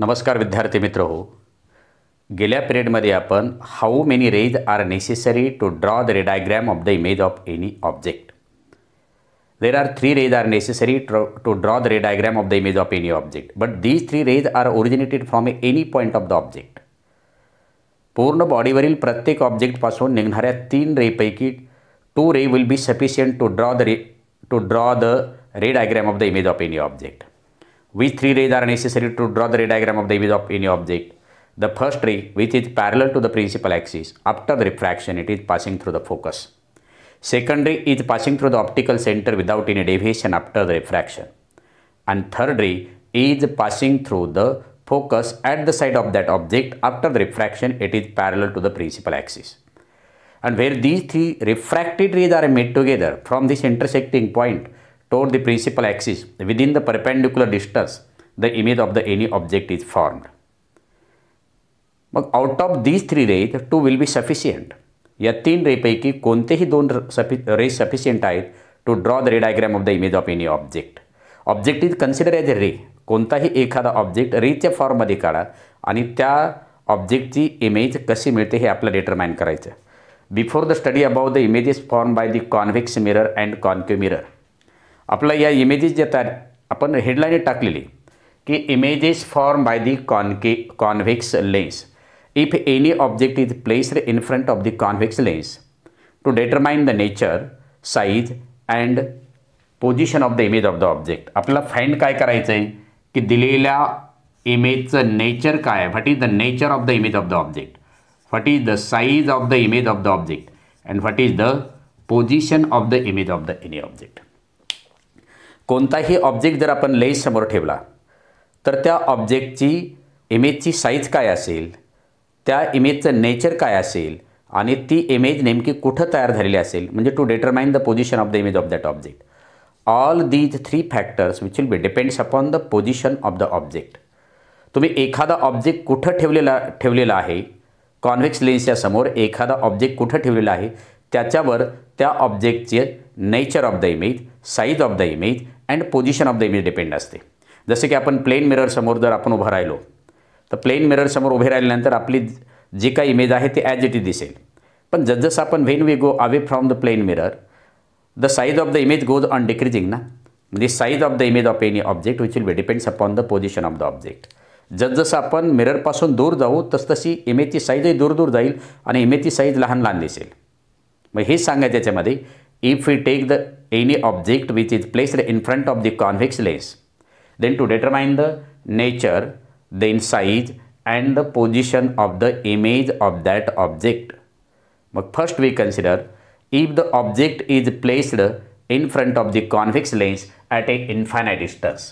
नमस्कार विद्यार्थी मित्र हो गेल्या पिरियडमध्ये आपण how many rays are necessary to draw the ray diagram of the image of any object there are three rays are necessary to draw the ray diagram of the image of any object but these three rays are originated from any point of the object पूर्ण बॉडीवरील प्रत्येक ऑब्जेक्टपासून निघणाऱ्या तीन रेपैकी two ray will be sufficient to draw the ray to draw the ray diagram of the image of any object which 3 rays are necessary to draw the ray diagram of the image of any object. The first ray, which is parallel to the principal axis, after the refraction it is passing through the focus. Second ray is passing through the optical center without any deviation after the refraction. And third ray is passing through the focus at the side of that object after the refraction it is parallel to the principal axis. And where these three refracted rays are met together from this intersecting point, toward the principal axis within the perpendicular distance, the image of the any object is formed. मग out of these three rays two will be sufficient या तीन रेपैकी कोणतेही दोन सफि rays sufficient आहेत to draw the ray diagram of the image of any object object is consider आहे a रे कोणताही एखादा ऑब्जेक्ट रेच्या फॉर्ममध्ये काढा आणि त्या ऑब्जेक्टची इमेज कशी मिळते हे आपलं डिटरमाइन करायचं before the study about the images form by the convex mirror and concave mirror आपलं या इमेजेस जे तयार आपण हेडलाईन टाकलेली की images form by the concave convex lens if any object is placed in front of the convex lens to determine the nature size and position of the image of the object आपल्याला find काय करायचं आहे की दिलेल्या इमेजचं nature काय आहे what is the nature of the image of the object what is the size of the image of the object and what is the position of the image of the any object कोणताही object जर आपण lens समोर ठेवला तर त्या ऑब्जेक्टची इमेजची size काय असेल त्या इमेजचं नेचर काय असेल आणि ती इमेज नेमकी कुठं तयार झालेली असेल म्हणजे to determine the position of the image of that object all these three factors which will be depends upon the position of the object तुम्ही एखादा ऑब्जेक्ट कुठं ठेवलेला ठेवलेला आहे कॉन्व्हेक्स लेन्सच्या समोर एखादा ऑब्जेक्ट कुठं ठेवलेला आहे त्याच्यावर त्या ऑब्जेक्टचे nature of the image size of the image and position of the image depend असते जसे की आपण प्लेन मिररसमोर जर आपण उभं राहिलो तर प्लेन मिररसमोर उभे राहिल्यानंतर आपली जी काही इमेज आहे ते ॲज इट इज दिसेल पण जसजसं आपण when we go away from the plane mirror the size of the image goes on decreasing ना म्हणजे size of the image of any object which will be depends upon the position of the object जसं आपण मिररपासून दूर जाऊ तसतशी इमेजची साईजही दूर दूर जाईल आणि इमेजची साईज लहान लहान दिसेल मग हेच सांगायचं त्याच्यामध्ये if we take the any object which is placed in front of the convex lens then to determine the nature then size and the position of the image of that object but first we consider if the object is placed in front of the convex lens at an infinite distance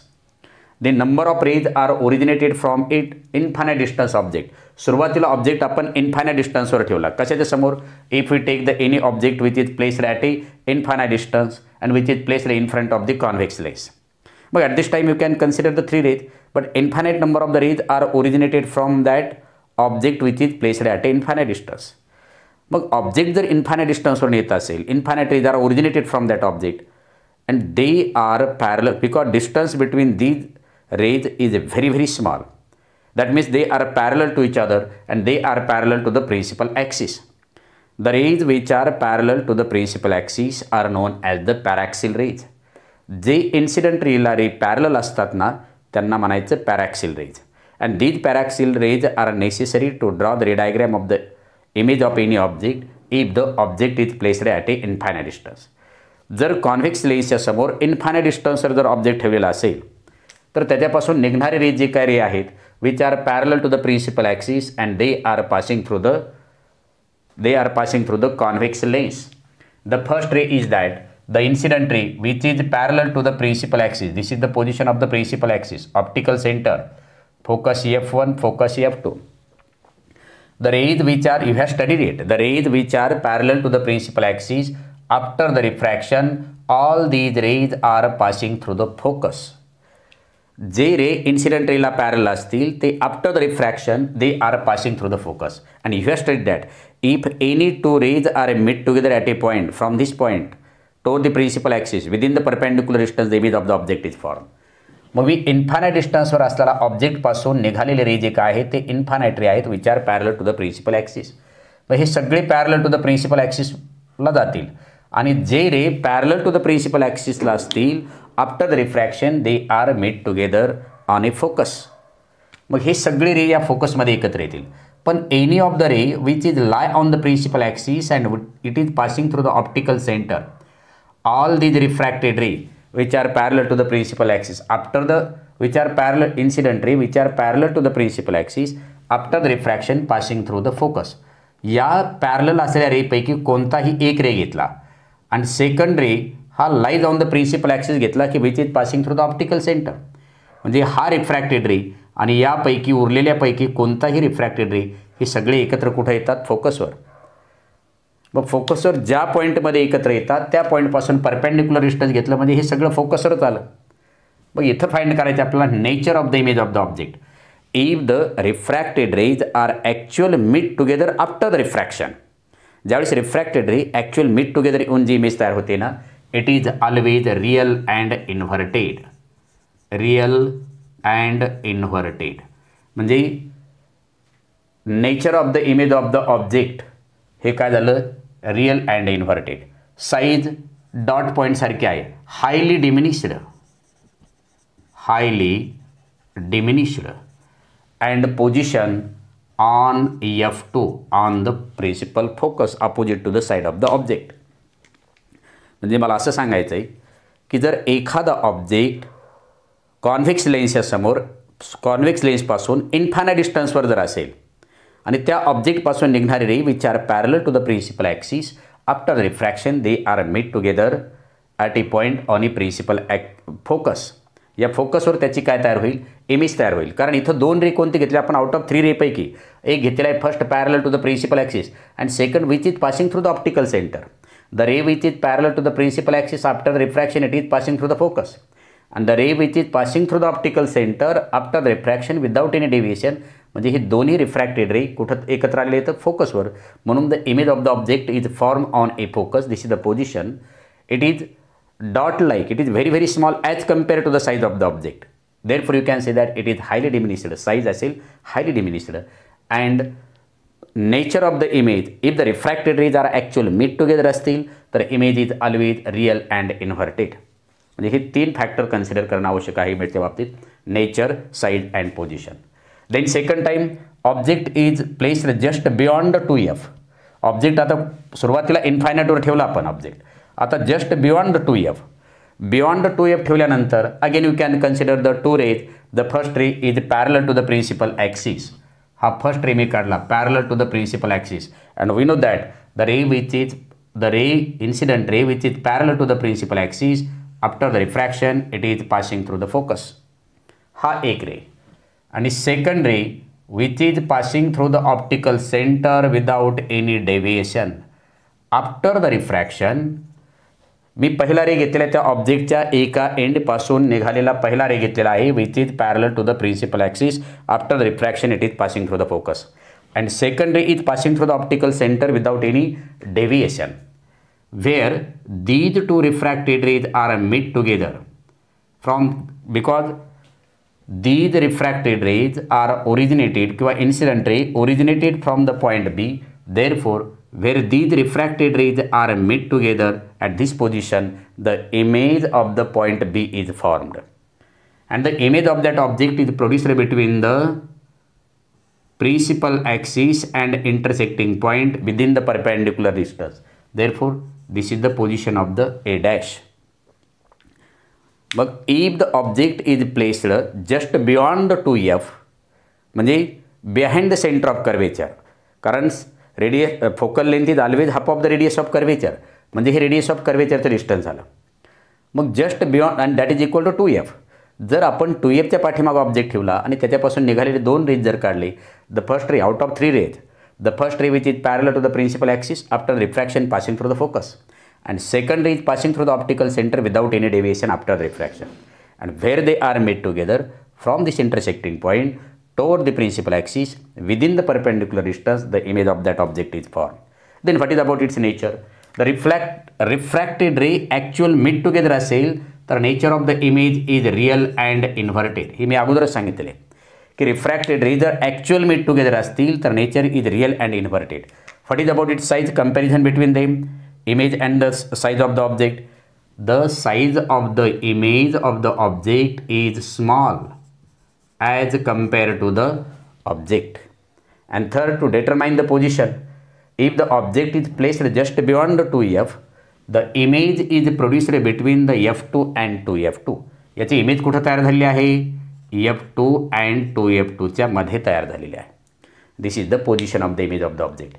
the number of rays are originated from it infinite distance object सुरुवातीला object आपण infinite डिस्टन्सवर ठेवला कशाच्या समोर if you take the any object with is place at a infinite distance and with is place in front of the convex lens मग at this time you can consider the three rays but infinite number of the rays are originated from that object with is place at a infinite distance मग object जर infinite डिस्टन्सवर येत असेल infinite raise are originated from that object and they are parallel because distance between these rays is very very small That means they are parallel to each other and they are parallel to the principal axis. The rays which are parallel to the principal axis are known as the paraxial rays. जे incident रेला ray parallel असतात ना त्यांना म्हणायचं paraxial rays and these paraxial rays are necessary to draw the ray diagram of the image of any object if the object is placed at a infinite distance जर convex लेन्सच्या समोर infinite डिस्टन्सवर जर object ठेवलेला असेल तर त्याच्यापासून निघणारे रेज जे काय रे आहेत which are parallel to the principal axis and they are passing through the they are passing through the convex lens. The first ray is that the incident ray which is parallel to the principal axis. This is the position of the principal axis, optical center, focus F1, focus F2. The rays which are, you have studied it, the rays which are parallel to the principal axis after the refraction, all these rays are passing through the focus. जे रे incident रेला parallel असतील ते after the refraction they are passing through the focus and you have state that if any two rays are a meet together at a point from this point to the principal axis within the perpendicular distance the image of the object is form मग मी infinite डिस्टन्सवर असलेला ऑब्जेक्टपासून निघालेले रे जे काय आहे ते इन्फानायटरी आहेत which are parallel to the principal axis मग हे सगळे पॅरल टू द प्रिन्सिपल ॲक्सिसला जातील आणि जे रे पॅरल टू द प्रिन्सिपल ॲक्सिसला असतील after the refraction they are made together on a focus मग हे सगळे रे या फोकसमध्ये एकत्र येतील पण any of the ray which is lie on the principal axis and it is passing through the optical centre all these refracted ray which are parallel to the principal axis after the which are parallel incident ray which are parallel to the principal axis after the refraction passing through the focus या parallel असलेल्या रेपैकी कोणताही एक रे घेतला and second ray हा lies on the principal axis घेतला की which is passing through the optical centre म्हणजे हा रिफ्रॅक्टेड रे आणि यापैकी उरलेल्यापैकी कोणताही रिफ्रॅक्टेड रे हे सगळे एकत्र कुठं येतात फोकसवर मग फोकसवर ज्या पॉईंटमध्ये एकत्र येतात त्या पॉईंटपासून परपेंडिक्युलर डिस्टन्स घेतलं म्हणजे हे सगळं फोकसवरच आलं मग इथं फाईंड करायचं आपल्याला nature of the image of the object if the refracted rays are actual meet together after the refraction ज्यावेळेस refracted ray actual meet together येऊन जी इमेज तयार होते ना it is always real and inverted real and inverted म्हणजे nature of the image of the object हे काय झालं real and inverted size dot पॉईंटसारखी आहे highly diminished highly diminished and position on F to on the principal focus opposite to the side of the object म्हणजे मला असं सांगायचं आहे की जर एखादा ऑब्जेक्ट कॉन्व्हेक्स लेन्सच्या समोर कॉन्व्हेक्स लेन्सपासून इन्फाना डिस्टन्सवर जर असेल आणि त्या ऑब्जेक्टपासून निघणारी ray which are parallel to the principal axis after refraction they are meet together at a point on a principal ax focus या फोकसवर त्याची काय तयार होईल इमेज तयार होईल कारण इथं दोन रे कोणते घेतले आपण आउट ऑफ थ्री रेपैकी एक घेतलेला आहे first parallel to the principal axis and second which is passing through the optical centre The ray which is parallel to the principal axis after the refraction it is passing through the focus. And the ray which is passing through the optical center after the refraction without any deviation म्हणजे हे दोन्ही refracted रे कुठं एकत्र आलेले आहेत फोकसवर म्हणून the image of the object is form on a focus this is the position it is dot like it is very very small as compare to the size of the object therefore you can say that it is highly diminished size असेल highly diminished and nature of the image if the refracted rays are actual meet together असतील तर image is always real and inverted म्हणजे हे तीन factor consider करणं आवश्यक आहे इमेजच्या बाबतीत nature size and position then second time object is placed just beyond two F object आता सुरुवातीला इन्फायनाईटवर ठेवला आपण ऑब्जेक्ट आता just beyond two F beyond two F ठेवल्यानंतर again you can consider the two rays the first ray is parallel to the principal axis first ray ray parallel to the principal axis and we know that the ray which is the ray incident ray which is parallel to the principal axis after the refraction it is passing through the focus ha ek ray and second ray which is passing through the optical center without any deviation after the refraction मी पहिला ray घेतलेला आहे त्या ऑब्जेक्टच्या एका एंडपासून निघालेला पहिला ray घेतलेला आहे with is parallel to the principal axis after the refraction it is passing through the focus and second ray is passing through the optical centre without any deviation where these two refracted rays are meet together from because these refracted rays are originated किंवा incident ray originated from the point B therefore where these refracted rays are met together at this position, the image of the point B is formed. And the image of that object is produced between the principal axis and intersecting point within the perpendicular distance. Therefore, this is the position of the A dash. But if the object is placed just beyond the 2F, behind the center of curvature, currents radius focal length is always half of the radius of curvature म्हणजे हे radius of कर्वेचरचं distance झालं मग just beyond and that is equal to two F जर आपण to एफच्या पाठीमागं object ठेवला आणि त्याच्यापासून निघालेले दोन रेज जर काढली the first ray out of three rays the first ray which is parallel to the principal axis after refraction passing through the focus and second rays passing through the optical centre without any deviation after refraction and where they are made together from this intersecting point toward the principal axis within the perpendicular distance the image of that object is formed. Then what is about its nature? The reflect, refracted ray actual meet together as sail. The nature of the image is real and inverted. He may agudra sangitale. Refracted ray the actual meet together as steel. The nature is real and inverted. What is about its size comparison between them? Image and the size of the object. The size of the image of the object is small as compared to the object. And third, to determine the position, if the object is placed just beyond 2F, the image is produced between the F2 and 2F2. याची image कुठं तयार झालेली आहे F two and two F टूच्या मध्ये तयार झालेली आहे this is the position of the image of the object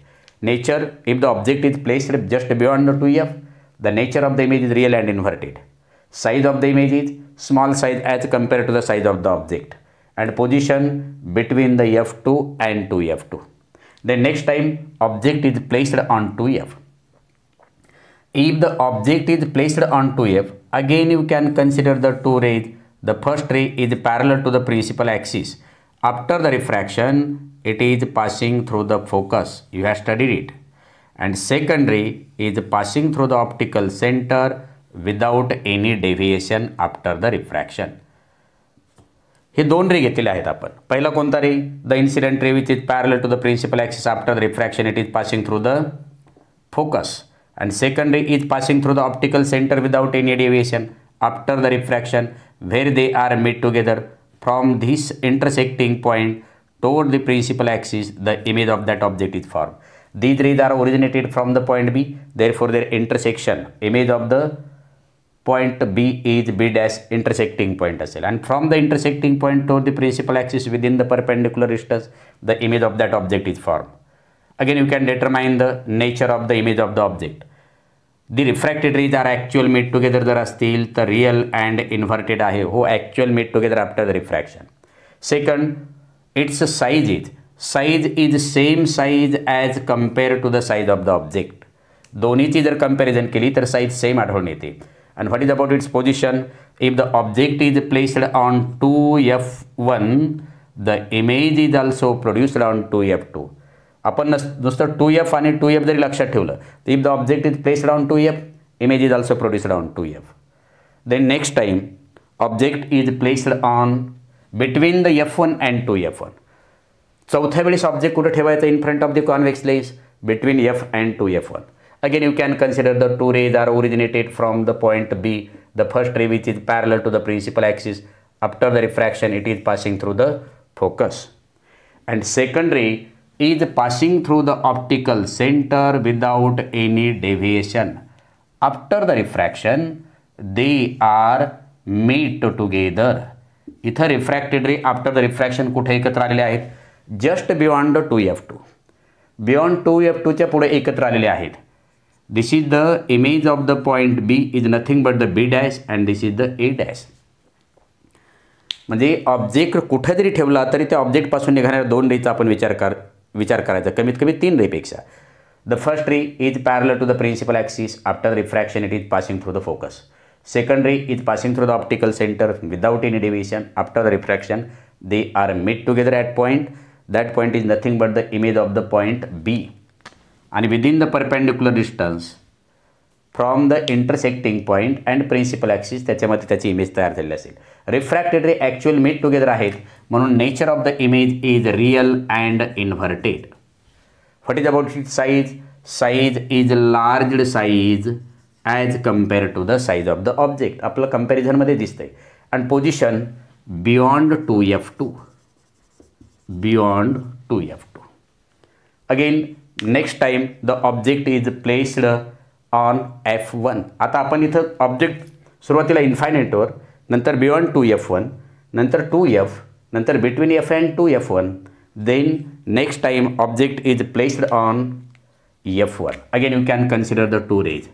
nature if the object is placed just beyond the two F the nature of the image is real and inverted size of the image is small size as compare to the size of the object and position between the F2 and 2F2. The next time object is placed on 2F. If the object is placed on 2F, again you can consider the two rays. The first ray is parallel to the principal axis. After the refraction, it is passing through the focus. You have studied it. And second ray is passing through the optical center without any deviation after the refraction. हे दोन रे घेतलेले आहेत आपण पहिला कोणता ray the incident ray with is parallel to the principal axis after the refraction it is passing through the focus and second ray is passing through the optical centre without any deviation after the refraction where they are made together from this intersecting point the principal axis the image of that object is form these rays are originated from the point B B for their intersection image of the point B is B dash intersecting point well. and from the intersecting point to the principal axis within the perpendicular distance, the image of that object is formed. Again you can determine the nature of the image of the object. The refracted rays are actual meet together are still the real and inverted आहे who actual meet together after the refraction. Second its size is size is same size as compared to the size of the object. दोन्हीची जर comparison केली तर size same आढळून येते and what is about its position? If the object is placed on 2F1, the image is also produced around 2F2. Upon the 2F f1 and 2F, there is If the object is placed around 2F, image is also produced around 2F. Then next time, object is placed on between the F1 and 2F1. So, object could have in front of the convex lens between F and 2F1. Again, you can consider the two rays are originated from the point B, the first ray which is parallel to the principal axis. After the refraction, it is passing through the focus. And second ray is passing through the optical center without any deviation. After the refraction, they are meet together. इथं refracted ray after the refraction कुठे एकत्र आलेले आहेत just beyond two F two beyond two F टूच्या पुढे एकत्र आलेले आहेत this is the image of the point B is nothing but the B dash and this is the A dash म्हणजे ऑब्जेक्ट कुठे जरी ठेवला तरी त्या ऑब्जेक्टपासून निघणाऱ्या दोन रेचा आपण विचार कर विचार करायचा कमीत कमी तीन रेपेक्षा the first ray is parallel to the principal axis after refraction it is passing through the focus second ray is passing through the optical centre without any division after the refraction they are made together at point that point is nothing but the image of the point B within the perpendicular distance from the intersecting point and principal axis त्याच्यामध्ये त्याची image तयार झालेली असेल refracted ray actual meet together आहेत म्हणून nature of the image is real and inverted what is about it size size is large size as compare to the size of the object आपलं कम्पॅरिझनमध्ये आहे and position beyond two F two beyond two F two again next time the object is placed on F1. आता आपन इथ object सुरवातिला infinite वर, नंतर beyond 2F1, नंतर 2F, नंतर between F and 2F1, then next time object is placed on f 4 Again you can consider the two rays.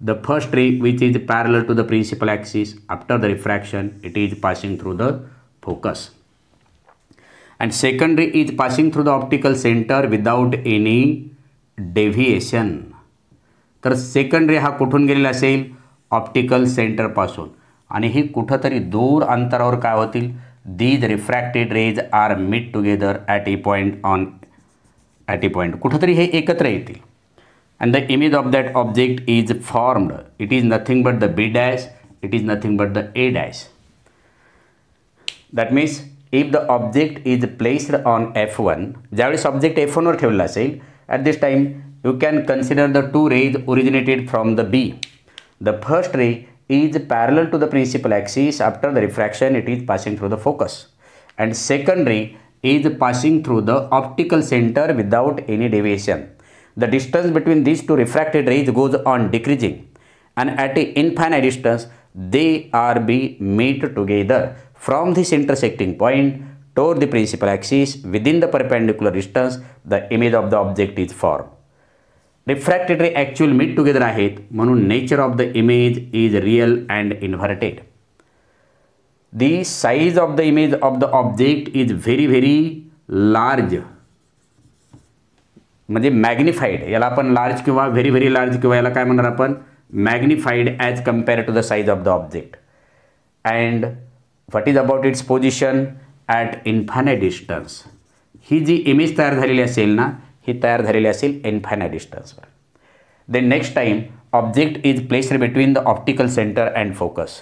The first ray which is parallel to the principal axis after the refraction, it is passing through the focus and secondary is passing through the optical center without any deviation तर secondary हा कुठून गेलेला असेल optical सेंटरपासून आणि हे कुठंतरी दूर अंतरावर काय होतील these refracted rays are meet together at a point on at a point कुठंतरी हे एकत्र येतील and the image of that object is formed it is nothing but the B dash it is nothing but the A dash that means if the object is placed on F1, ज्यावेळी object f F1 or ठेवला at this time you can consider the two rays originated from the B. The first ray is parallel to the principal axis after the refraction it is passing through the focus and second ray is passing through the optical center without any deviation the distance between these two refracted rays goes on decreasing and at an infinite distance they are be meet together From this intersecting point toward the principal axis within the perpendicular distance, the image of the object is formed. Refracted ray actual meet together ahet manun nature of the image is real and inverted. The size of the image of the object is very very large. म्हणजे magnified याला आपण large किंवा very very large किंवा याला काय म्हणणार आपण magnified as compare to the size of the object and what is about its position at infinite distance ही जी इमेज तयार झालेली असेल ना ही तयार झालेली असेल इन्फायनाईट डिस्टन्सवर then next time object is placed between the optical centre and focus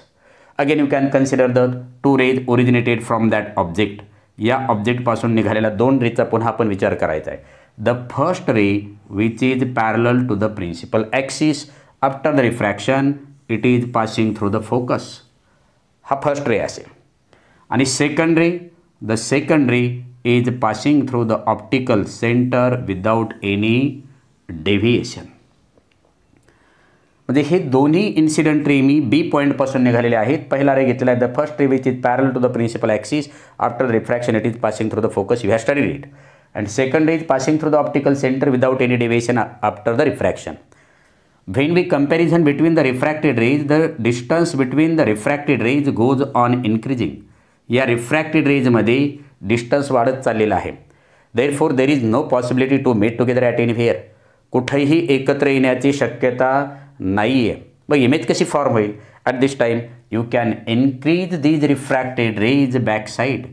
again you can consider the two rays originated from that object या ऑब्जेक्टपासून निघालेला दोन रेजचा पुन्हा आपण विचार करायचा आहे the first ray which is parallel to the principal axis after the refraction it is passing through the focus हा फर्स्ट रे असेल आणि secondary the secondary is passing through the optical centre without any deviation म्हणजे हे दोन्ही incident ray मी बी पॉईंटपासून निघालेले आहेत पहिला रे घेतलेला आहे the first ray which is parallel to the principal axis after refraction it is passing through the focus you have study it and second ray is passing through the optical centre without any deviation after the refraction when we comparison between the refracted rays the distance between the refracted rays goes on increasing या refracted रेजमध्ये distance वाढत चाललेला आहे therefore there is no possibility to met together at anywhere कुठेही एकत्र येण्याची शक्यता नाही आहे मग इमेज कशी फॉर्म होईल at this time you can increase these refracted ray is back side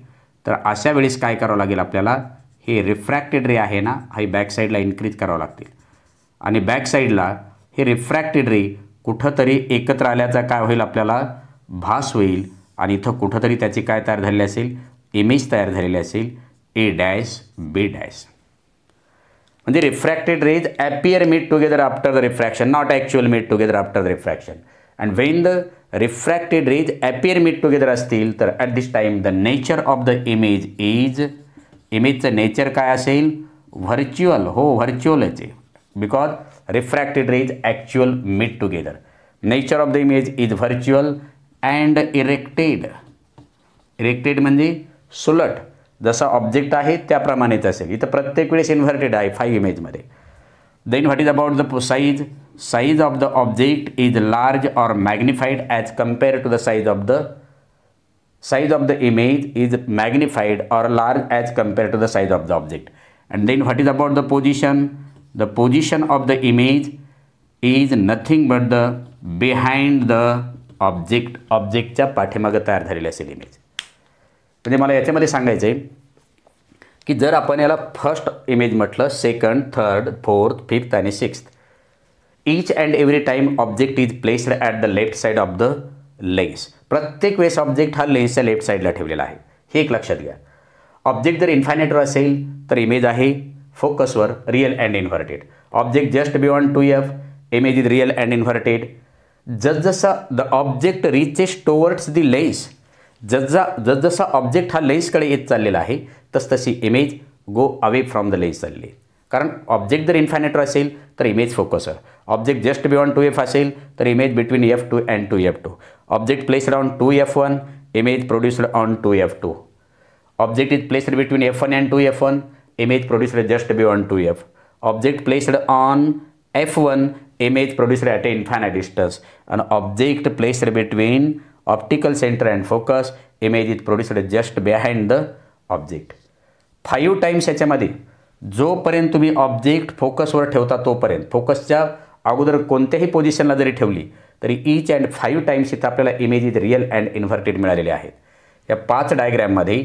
तर अशा वेळेस काय करावं लागेल आपल्याला हे रिफ्रॅक्टेड रे आहे ना हे बॅक साईडला इन्क्रीज करावं लागतील आणि बॅक साईडला हे रिफ्रॅक्टेड रे कुठंतरी एकत्र आल्याचा काय होईल आपल्याला भास होईल आणि इथं कुठंतरी त्याची काय तयार झालेली असेल इमेज तयार झालेली असेल ए डॅश बी डॅश म्हणजे refracted rays appear meet together after the refraction not actual meet together after the refraction and when the refracted rays appear meet together असतील तर at this time the nature of the image is इमेजचं nature काय असेल virtual हो व्हर्च्युअलच आहे because refracted rays actual meet together nature of the image is virtual and erected erected म्हणजे सुलट जसा ऑब्जेक्ट आहे त्याप्रमाणेच असेल इथं प्रत्येक वेळेस इन्व्हर्टेड आहे फाय इमेजमध्ये then what is about the size size of the object is large or magnified as compare to the size of the size of the image is magnified or large as compare to the size of the object and then what is about the position the position of the image is nothing but the behind the object ऑब्जेक्टच्या पाठीमागं तयार झालेली असेल image म्हणजे मला याच्यामध्ये सांगायचं आहे की जर आपण याला फर्स्ट इमेज म्हटलं सेकंड थर्ड फोर्थ फिफ्थ आणि sixth each and every time object is placed at the left side of the lens प्रत्येक वेळेस ऑब्जेक्ट हा लेन्सच्या लेफ्ट साईडला ठेवलेला आहे हे एक लक्षात घ्या ऑब्जेक्ट जर इन्फायनेटवर असेल तर इमेज आहे फोकसवर real and inverted object just beyond two F image is real and inverted जसजसा the object reaches towards the lens जसजा जसजसा ऑब्जेक्ट हा लेन्सकडे येत चाललेला आहे तसतशी image go away from the lens चालली कारण ऑब्जेक्ट जर इन्फायनेटर असेल तर इमेज फोकसर object just on two F असेल तर image between F two and two F two object placed on two F one image produced on two F two object is placed between F one and two F one image produced just on two F object placed on F one image produced at infinite distance. And object placed between optical centre and focus image is produced just behind the object five times याच्यामध्ये जोपर्यंत तुम्ही object फोकसवर ठेवता तोपर्यंत फोकसच्या अगोदर कोणत्याही पोझिशनला जरी ठेवली तरी ईच अँड फाईव्ह टाईम्स इथं आपल्याला image is real and inverted मिळालेले आहेत या पाच डायग्रॅममध्ये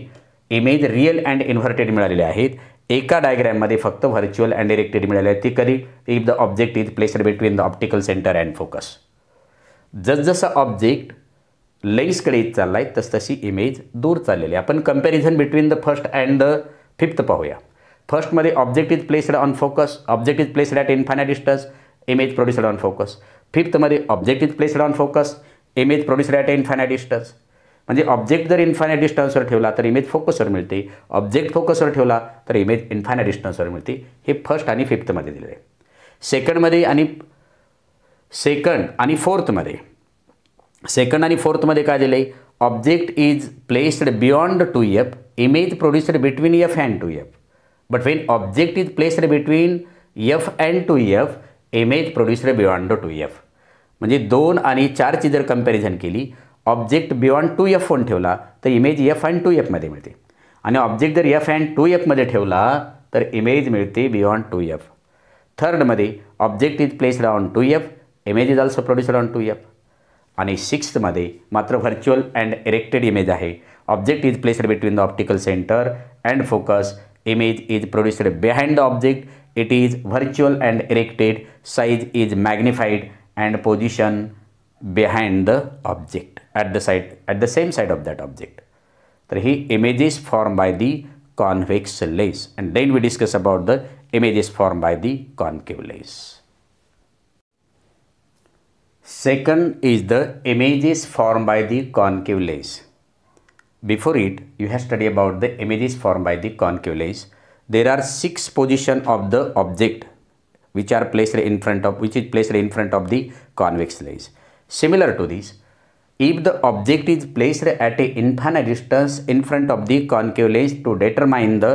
इमेज रिअल अँड इन्व्हर्टेड मिळालेले आहेत एका डायग्रॅममध्ये फक्त व्हर्च्युअल अँड डिरेक्टेड मिळाले आहे ती कधी if the object is placed between the optical centre and focus जसजसं ऑब्जेक्ट लईसकडे येत चालला आहे तसतशी इमेज दूर चाललेली आहे आपण comparison between the first and the fifth पाहूया फर्स्टमध्ये object is placed on focus object is placed at infinite distance image produced on focus फिफ्थमध्ये object is placed on focus image produced at infinite distance म्हणजे object जर infinite डिस्टन्सवर ठेवला तर image फोकसवर मिळते object फोकसवर ठेवला तर इमेज इन्फायनाईट डिस्टन्सवर मिळते हे फर्स्ट आणि फिफ्थमध्ये दिलेलं आहे सेकंडमध्ये आणि सेकंड आणि फोर्थमध्ये सेकंड आणि फोर्थमध्ये काय दिलं आहे object is placed beyond two F image produced between F and two F but when object is placed between F and two F image produced beyond two F म्हणजे दोन आणि चारची जर कंपॅरिझन केली object beyond two F one ठेवला तर image F and two एफमध्ये मिळते आणि ऑब्जेक्ट जर एफ अँड टू एफमध्ये ठेवला तर इमेज मिळते बियॉन्ड टू एफ थर्डमध्ये object is placed on two F image is also produced on two F आणि सिक्स्थमध्ये मात्र व्हर्च्युअल अँड इरेक्टेड इमेज आहे object is placed between the optical centre and focus image is produced behind the object it is virtual and erected size is magnified and position behind the object at the side at the same side of that object. Three images formed by the convex lens, and then we discuss about the images formed by the concave lens. Second is the images formed by the concave lens. Before it, you have studied about the images formed by the concave lens. There are six position of the object which are placed in front of which is placed in front of the convex lens. Similar to this, if the object is placed at a infinite distance in front of the concave lens to determine the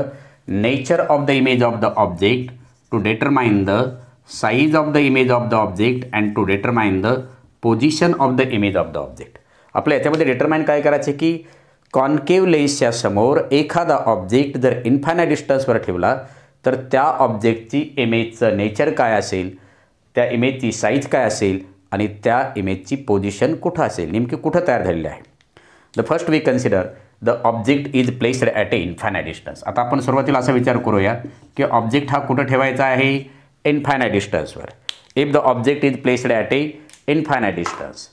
nature of the image of the object, to determine the size of the image of the object and to determine the of the image of the object. Object आपल्या याच्यामध्ये determine काय करायचे की concave लेन्सच्या समोर एखादा object जर infinite डिस्टन्सवर ठेवला तर त्या ऑब्जेक्टची इमेजचं नेचर काय असेल त्या इमेजची साईज काय असेल आणि त्या इमेजची पोझिशन कुठं असेल नेमकी कुठं तयार झालेली आहे the first we consider the object is placed at a infinite distance आता आपण सुरुवातीला असा विचार करूया की ऑब्जेक्ट हा कुठं ठेवायचा आहे इनफायनाय डिस्टन्सवर if the object is placed at a infinite distance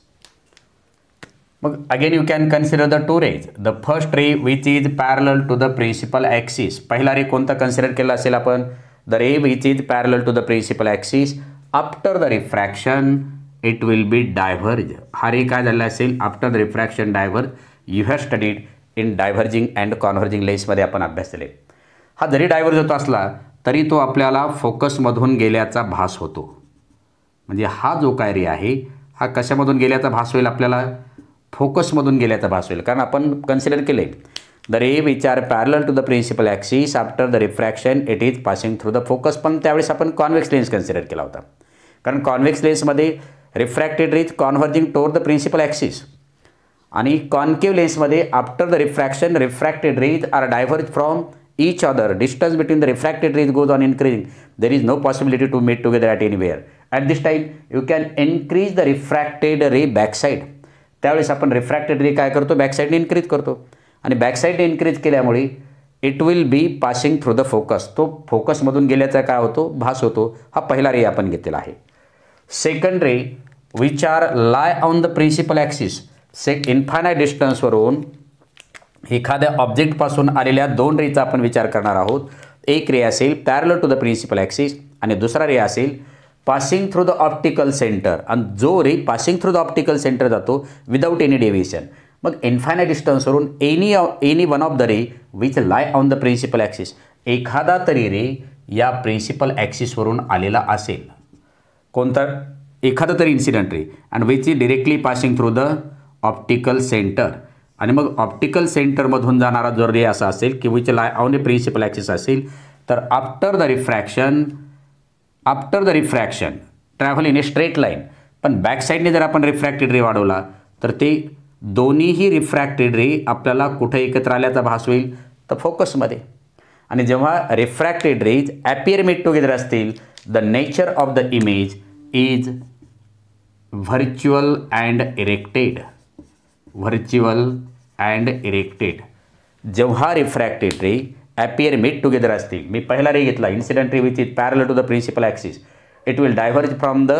मग again you can consider the two rays the first ray which is parallel to the principal axis पहिला रे कोणता कन्सिडर केला असेल आपण the ray which is parallel to the principal axis after the refraction it will be diverge हा ray काय झालेला असेल after refraction diverge you have studied in diverging and converging लेन्समध्ये आपण अभ्यास केले हा जरी डायव्हर्ज होत असला तरी तो आपल्याला फोकसमधून गेल्याचा भास होतो म्हणजे हा जो काय रे आहे हा कशामधून गेल्याचा भास होईल आपल्याला फोकसमधून गेल्याचा भास होईल कारण आपण कन्सिडर केले the ray which are parallel to the principal axis after the refraction it is passing through the focus पण त्यावेळेस आपण कॉन्व्हेक्स लेन्स कन्सिडर केला होता कारण कॉन्व्हेक्स लेन्समध्ये refracted rays converging toward the principal axis आणि कॉन्केव्ह लेन्समध्ये after the refraction refracted rays are diverge from each each distance distance the refracted refracted goes on on there is no possibility to to together at any anywhere at this time you can increase the refracted ray backside त्यावेळेस आपण refracted रे काय करतो बॅकसाईडने increase करतो आणि बॅकसाईडने increase केल्यामुळे it will be passing through the focus तो फोकसमधून गेल्याचा काय होतो भास होतो हा पहिला रे आपण घेतलेला आहे secondary which are lie on the principal axis say infinite डिस्टन्सवरून एखाद्या ऑब्जेक्टपासून आलेल्या दोन रेचा आपण विचार करणार आहोत एक रे असेल पॅरल टू द प्रिन्सिपल ॲक्सिस आणि दुसरा रे असेल passing through the optical centre आणि जो ray passing through the optical centre जातो विदाऊट एनी डेव्हिएशन मग इन्फायनाईट डिस्टन्सवरून any any one of the ray which lie on the principal axis एखादा तरी रे या प्रिन्सिपल ॲक्सिसवरून आलेला असेल कोणता एखादं तरी incident ray and which is directly passing through the optical centre आणि मग ऑप्टिकल सेंटरमधून जाणारा जर रे असा असेल की which lie on a principal axis असेल तर after the refraction after the refraction travel in a straight line पण बॅक जर आपण रिफ्रॅक्टेड रे वाढवला तर ते दोन्हीही रिफ्रॅक्टेड रे आपल्याला कुठे एकत्र आल्याचा भास होईल तर फोकसमध्ये आणि जेव्हा refracted rays appear met together असतील the nature of the image is virtual and erected virtual and erected जेव्हा refracted ray appear met together असतील मी पहिला रे घेतला incident ray with it parallel to the principal axis it will diverge from the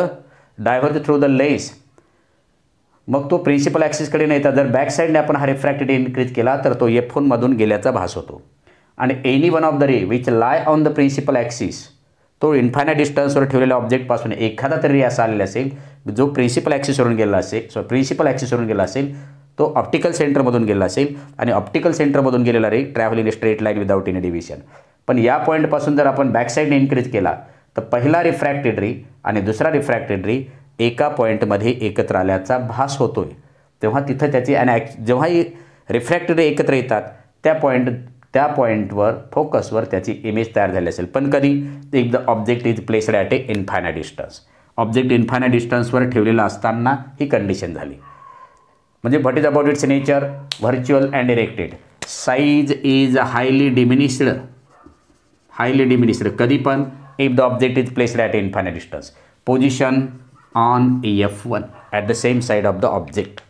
diverge through the lens मग तो principal ॲक्सिसकडे नाही तर जर बॅक साईडने आपण हा रिफ्रॅक्टेड इन्क्रीज केला तर तो एफ फोनमधून गेल्याचा भास होतो आणि any one of the ray which lie on the principal axis तो इन्फायनाईट डिस्टन्सवर ठेवलेल्या ऑब्जेक्टपासून एखादा तरी असा आलेला असेल जो प्रिन्सिपल ॲक्सिसवरून गेला असेल सॉरी प्रिन्सिपल ॲक्सिसवरून गेला असेल तो ऑप्टिकल सेंटरमधून गेला असेल आणि ऑप्टिकल सेंटरमधून गेलेला ray travelling straight line without any division पण या पॉईंटपासून जर आपण बॅकसाईडने इन्क्रीज केला तर पहिला रिफ्रॅक्टेड रे आणि दुसरा रिफ्रॅक्टेड रे एका पॉईंटमध्ये एकत्र आल्याचा भास होतो आहे तेव्हा तिथं त्याची आणि ॲक् जेव्हाही रिफ्रॅक्टेड रे एकत्र येतात त्या पॉईंट त्या पॉईंटवर फोकसवर त्याची इमेज तयार झाली असेल पण कधी एक the object is placed at a infinite distance object infinite डिस्टन्सवर ठेवलेला असताना ही कंडिशन झाली म्हणजे what is about its nature virtual and directed size is highly diminished highly diminished कधी पण if the object is placed at infinite distance position on F one at the same side of the object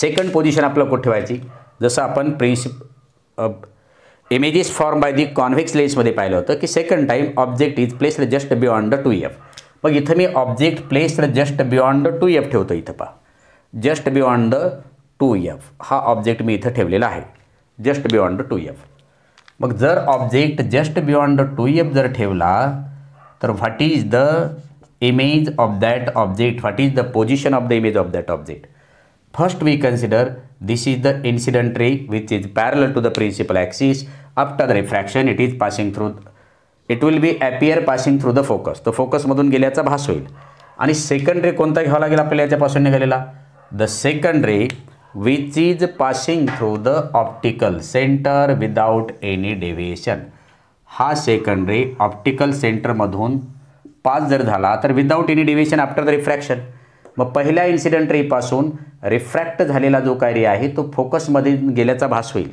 second position आपलं कुठे ठेवायची जसं आपण principal images form by the convex लेन्समध्ये पाहिलं होतं की second time object is placed just beyond the two F मग इथं मी object placed just beyond two F ठेवतो इथं पा just beyond the two F हा ऑब्जेक्ट मी इथं ठेवलेला आहे just beyond the two F मग जर object just beyond the two F जर ठेवला तर what is the image of that object what is the position of the image of that object First we consider this is the incident ray which is parallel to the principal axis. After the refraction it is passing through, it will be appear passing through the focus. तो फोकसमधून गेल्याचा भास होईल आणि second कोणता घ्यावा लागेल आपल्याला याच्यापासून निघालेला the second ray which is passing through the optical centre without any deviation हा second ray optical centre pass जर झाला तर without any deviation after the refraction मग पहिल्या इन्सिडेंट रेपासून रिफ्रॅक्ट झालेला जो कार्य आहे तो फोकसमध्ये गेल्याचा भास होईल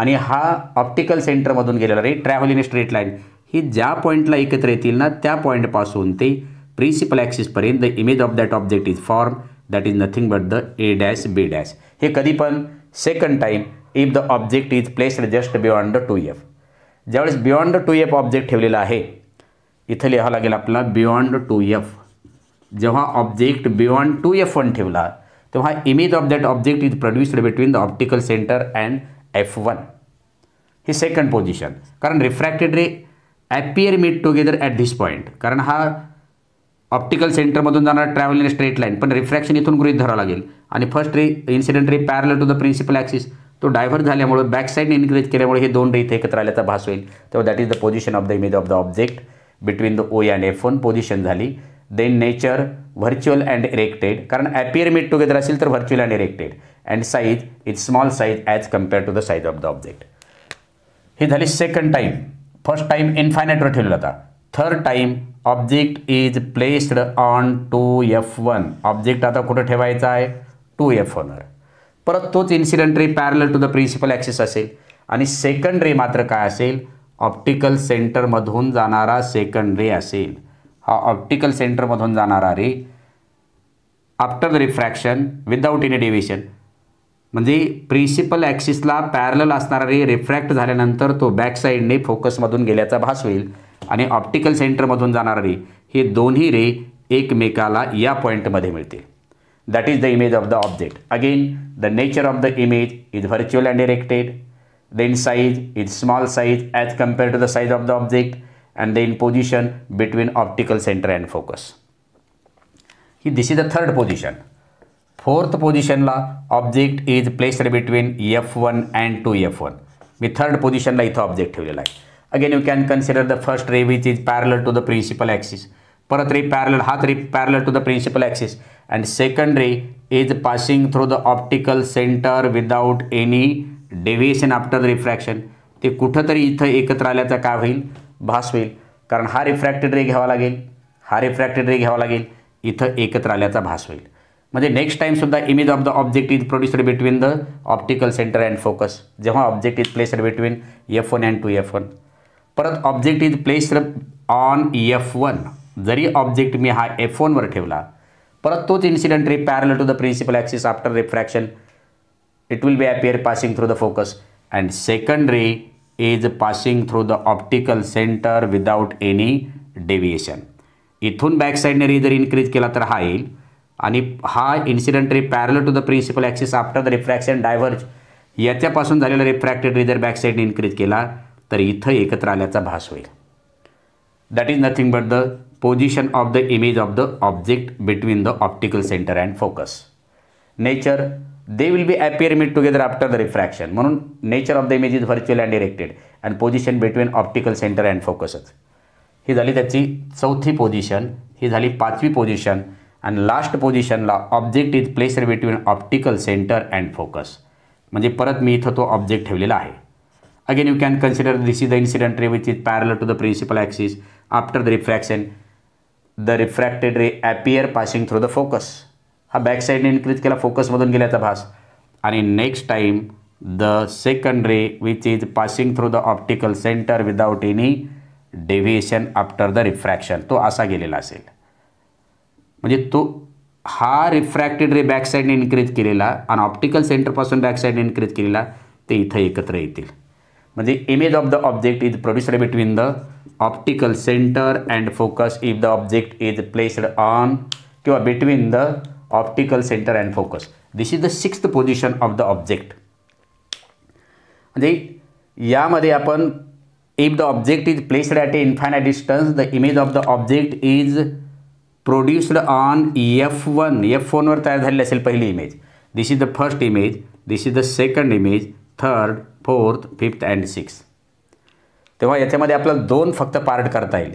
आणि हा ऑप्टिकल सेंटरमधून गेलेला ray travel in straight line ही ज्या पॉईंटला एकत्र येतील ना त्या पॉईंटपासून ते प्रिन्सिपल ॲक्सिसपर्यंत the image of that object is form that is nothing but the A dash B dash हे कधी पण second time if the object is placed just beyond the two F ज्यावेळेस बियॉन्ड टू एफ ऑब्जेक्ट ठेवलेला आहे इथं लिहावं लागेल आपला बियॉन्ड टू एफ जेव्हा object beyond two F one ठेवला तेव्हा image of that object is produced between the optical centre and F one हे सेकंड पोझिशन कारण refracted ray appear meet together at this point कारण हा optical सेंटरमधून जाणारा in straight line पण refraction इथून गृहित धरावं लागेल आणि first ray incident ray parallel to the principal axis तो डायव्हर्ट झाल्यामुळं बॅक साईडने इन्क्रीज केल्यामुळे हे दोन रे इथे एकत्र आल्याचा भास होईल तेव्हा that is the position of the image of the object between the O and F one position झाली then nature virtual and erected कारण ॲपियर मीट टुगेदर असेल तर virtual and erected and size is small size as compare to the size of the object ही झाली second time first time इनफायनाईटवर ठेवलं होता third time object is placed on two F one object आता कुठं ठेवायचा आहे टू एफ वनवर परत तोच रे parallel to the principal access असेल आणि सेकंड रे मात्र काय असेल ऑप्टिकल सेंटरमधून जाणारा सेकंड रे असेल हा ऑप्टिकल सेंटरमधून जाणारा ray after the refraction without any deviation म्हणजे प्रिन्सिपल ॲक्सिसला पॅरल असणारा रे रिफ्रॅक्ट झाल्यानंतर तो बॅक साईडने फोकसमधून गेल्याचा भास होईल आणि ऑप्टिकल सेंटरमधून जाणारा रे हे दोन्ही रे एकमेकाला या पॉईंटमध्ये मिळतील that is the image of the object again the nature of the image is virtual and directed then size is small size as compare to the size of the object and the position between optical center and focus. This is the third position. Fourth position la object is placed between F1 and 2F1. The third position la object. like. Again, you can consider the first ray which is parallel to the principal axis. Paratri parallel, hatri parallel to the principal axis. And second ray is passing through the optical center without any deviation after the refraction. The kutatari ekatralata kavin. भास होईल कारण हा refracted रे घ्यावा लागेल हा refracted रे घ्यावा लागेल इथं एकत्र आल्याचा भास होईल म्हणजे नेक्स्ट टाईमसुद्धा image of the object is produced between the optical centre and focus जेव्हा object is placed between F one and two F one परत object is placed on F one जरी ऑब्जेक्ट मी हा एफ वनवर ठेवला परत तोच incident ray parallel to the principal axis after refraction it will be appear passing through the focus and second ray is passing through the optical centre without any deviation इथून back साईडने ray जर increase केला तर हा येईल आणि हा incident ray parallel to the principal axis after the refraction diverge याच्यापासून झालेला रिफ्रॅक्टेड रे जर बॅक इन्क्रीज केला तर इथं एकत्र आल्याचा भास होईल that is nothing but the position of the image of the object between the optical centre and focus nature they will be appear meet together after the refraction म्हणून nature of the image is virtual and directed and position between optical centre and फोकसच ही झाली त्याची चौथी पोझिशन ही झाली पाचवी पोझिशन अँड लास्ट पोझिशनला object is place between optical centre and focus म्हणजे परत मी इथं तो ऑब्जेक्ट ठेवलेला आहे again you can consider this is the incident ray which is parallel to the principal axis after the refraction the refracted ray appear passing through the focus हा back साईडने increase केला फोकसमधून गेल्याचा भास आणि next time the second ray which is passing through the optical centre without any deviation after the refraction तो असा गेलेला असेल म्हणजे तो हा रिफ्रॅक्टेड रे बॅक साईडने इन्क्रीज केलेला आणि ऑप्टिकल सेंटरपासून बॅक साईडने इन्क्रीज केलेला ते इथं एकत्र येतील म्हणजे image of the object is produced between the optical centre and focus if the object is placed on किंवा between the optical centre and focus this is the sixth position of the object म्हणजे यामध्ये आपण if the object is placed at a infinite distance the image of the object is produced on F one F फोनवर तयार झालेली असेल पहिली image this is the first image this is the second image third fourth fifth and six तेव्हा याच्यामध्ये आपल्याला दोन फक्त पार्ट करता येईल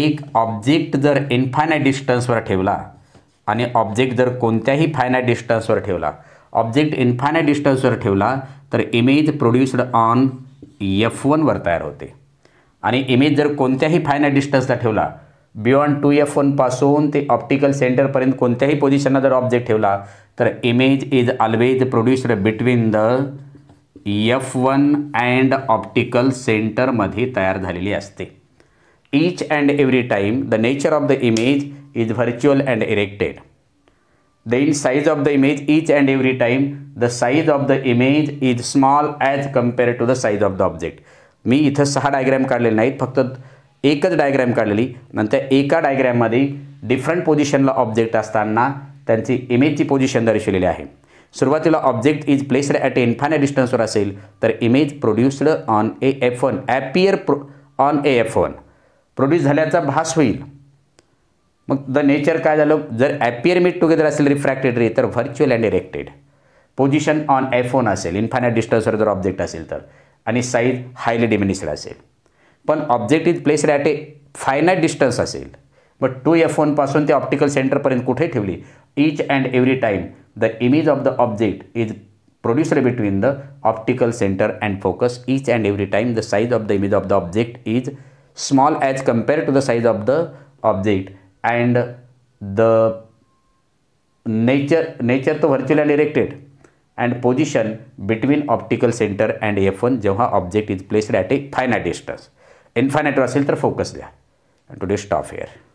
एक ऑब्जेक्ट जर इन्फायना डिस्टन्सवर ठेवला आणि ऑब्जेक्ट जर कोणत्याही फायनाईट डिस्टन्सवर ठेवला ऑब्जेक्ट इन्फायनाईट डिस्टन्सवर ठेवला तर इमेज प्रोड्युस्ड ऑन एफ वनवर तयार होते आणि इमेज जर कोणत्याही फायनाईट डिस्टन्सला ठेवला बियॉन्ड टू एफ वनपासून ते ऑप्टिकल सेंटरपर्यंत कोणत्याही पोझिशनला जर ऑब्जेक्ट ठेवला तर image is always produced between the F one and optical सेंटरमध्ये तयार झालेली असते each and every time the nature of the image is virtual and erected. The size of the image each and every time the size of the image is small as compared to the size of the object. मी इथं सहा diagram काढलेले नाहीत फक्त एकच diagram काढलेली नंतर एका डायग्रॅममध्ये डिफरंट पोझिशनला ऑब्जेक्ट असताना त्यांची इमेजची पोझिशन दर्शवलेली आहे सुरुवातीला object is placed at a डिस्टन्सवर असेल तर image produced on a F one appear pro on a F one produce झाल्याचा भास होईल मग द नेचर काय झालं जर ॲपियर मीट टुगेदर असेल रिफ्रॅक्टेडरी तर virtual and erected position on F one असेल इन्फायनाईट डिस्टन्सवर जर ऑब्जेक्ट असेल तर आणि साईज हायली डिमिनिस्ड असेल पण object is placed at a finite distance असेल बट टू एफोनपासून ते ऑप्टिकल सेंटरपर्यंत कुठे ठेवली each and every time the image of the object is producer between the optical centre and focus each and every time the size of the image of the object is small as compare to the size of the object and the nature nature तो virtual and erected and position between optical centre and F one जेव्हा object is placed at a finite distance असेल तर focus द्या to day stop hair